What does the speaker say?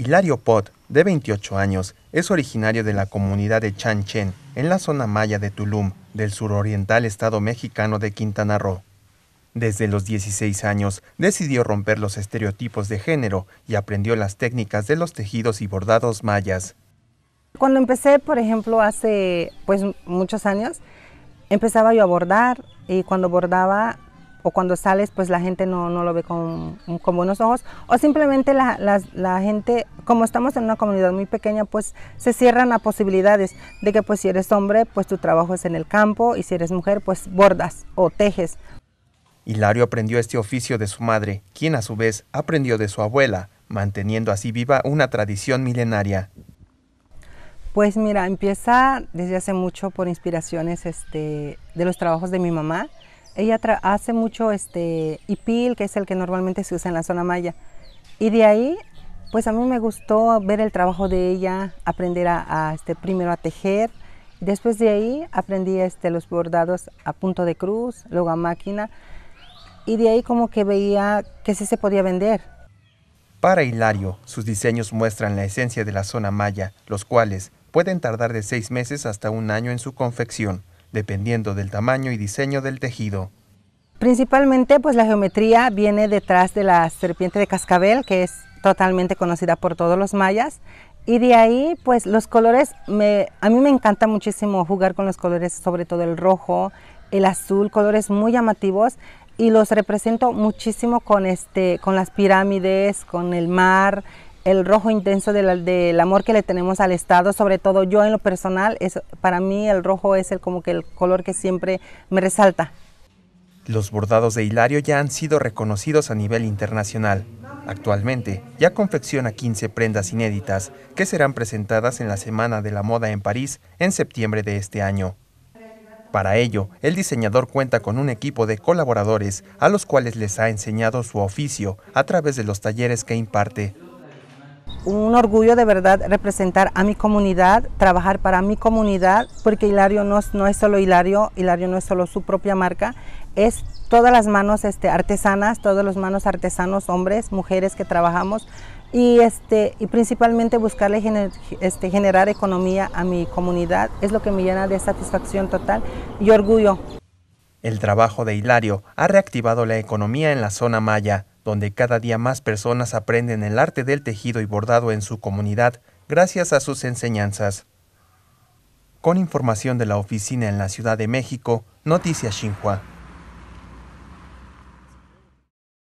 Hilario Pot, de 28 años, es originario de la comunidad de Chanchen, en la zona maya de Tulum, del suroriental estado mexicano de Quintana Roo. Desde los 16 años decidió romper los estereotipos de género y aprendió las técnicas de los tejidos y bordados mayas. Cuando empecé, por ejemplo, hace pues muchos años, empezaba yo a bordar y cuando bordaba o cuando sales pues la gente no, no lo ve con, con, buenos ojos o simplemente la, gente, como estamos en una comunidad muy pequeña pues se cierran a posibilidades de que pues si eres hombre pues tu trabajo es en el campo y si eres mujer pues bordas o tejes. Hilario aprendió este oficio de su madre, quien a su vez aprendió de su abuela, manteniendo así viva una tradición milenaria. Pues mira, empieza desde hace mucho por inspiraciones este, de los trabajos de mi mamá. Ella hace mucho este hipil, que es el que normalmente se usa en la zona maya. Y de ahí, pues a mí me gustó ver el trabajo de ella, aprender a, a este, primero a tejer. Después de ahí aprendí este, los bordados a punto de cruz, luego a máquina. Y de ahí como que veía que sí se podía vender. Para Hilario, sus diseños muestran la esencia de la zona maya, los cuales pueden tardar de seis meses hasta un año en su confección dependiendo del tamaño y diseño del tejido. Principalmente pues la geometría viene detrás de la serpiente de cascabel que es totalmente conocida por todos los mayas y de ahí pues los colores, a mí me encanta muchísimo jugar con los colores, sobre todo el rojo, el azul, colores muy llamativos y los represento muchísimo con este, las pirámides, con el mar, el rojo intenso del, amor que le tenemos al Estado, sobre todo yo en lo personal, es, para mí el rojo es el, como que el color que siempre me resalta. Los bordados de Hilario ya han sido reconocidos a nivel internacional. Actualmente ya confecciona 15 prendas inéditas que serán presentadas en la Semana de la Moda en París en septiembre de este año. Para ello, el diseñador cuenta con un equipo de colaboradores a los cuales les ha enseñado su oficio a través de los talleres que imparte un orgullo de verdad representar a mi comunidad, trabajar para mi comunidad, porque Hilario no es, solo Hilario, Hilario no es solo su propia marca, es todas las manos este, artesanas, todas las manos artesanos, hombres, mujeres que trabajamos y, este, y principalmente buscarle este, generar economía a mi comunidad, es lo que me llena de satisfacción total y orgullo. El trabajo de Hilario ha reactivado la economía en la zona maya donde cada día más personas aprenden el arte del tejido y bordado en su comunidad gracias a sus enseñanzas. Con información de la oficina en la Ciudad de México, Noticias Xinhua.